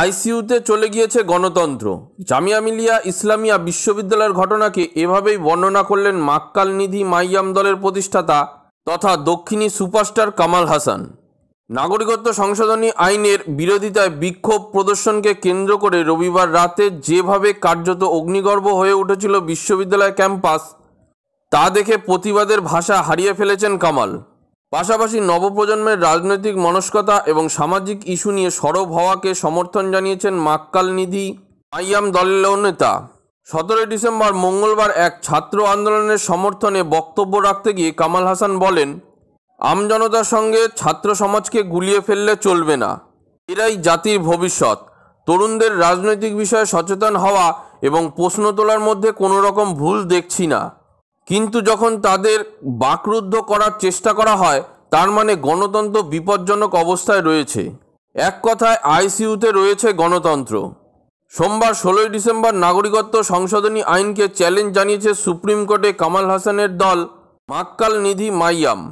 আইসিইউতে চলে গিয়েছে গণতন্ত্র জামিয়া মিলিয়া ইসলামিয়া বিশ্ববিদ্যালয়ের ঘটনাকে এভাবেই বর্ণনা করলেন মাক্কাল নিধি মাইয়াম দলের প্রতিষ্ঠাতা তথা দক্ষিণী সুপারস্টার কামাল হাসান নাগরিকত্ব সংশোধনী আইনের বিরোধিতায় বিক্ষোভ প্রদর্শনকে কেন্দ্র করে রবিবার রাতে যেভাবে কার্যত অগ্নিগর্ভ হয়ে উঠেছিল বিশ্ববিদ্যালয় ক্যাম্পাস তা দেখে প্রতিবাদের ভাষা হারিয়ে ফেলেছেন কামাল পাশাপাশি নবপ্রজন্মের রাজনৈতিক মনস্কতা এবং সামাজিক ইস্যু নিয়ে সরব হওয়াকে সমর্থন জানিয়েছেন মাক্কাল নিধি আইয়াম দলের নেতা সতেরোই ডিসেম্বর মঙ্গলবার এক ছাত্র আন্দোলনের সমর্থনে বক্তব্য রাখতে গিয়ে কামাল হাসান বলেন আমজনতার সঙ্গে ছাত্র সমাজকে গুলিয়ে ফেললে চলবে না এরাই জাতির ভবিষ্যৎ তরুণদের রাজনৈতিক বিষয়ে সচেতন হওয়া এবং প্রশ্ন তোলার মধ্যে কোনো রকম ভুল দেখছি না কিন্তু যখন তাদের বাকরুদ্ধ করার চেষ্টা করা হয় তার মানে গণতন্ত্র বিপজ্জনক অবস্থায় রয়েছে এক কথায় আইসিইউতে রয়েছে গণতন্ত্র সোমবার ষোলোই ডিসেম্বর নাগরিকত্ব সংশোধনী আইনকে চ্যালেঞ্জ জানিয়েছে সুপ্রিম কোর্টে কামাল হাসানের দল মাক্কাল নিধি মাইয়াম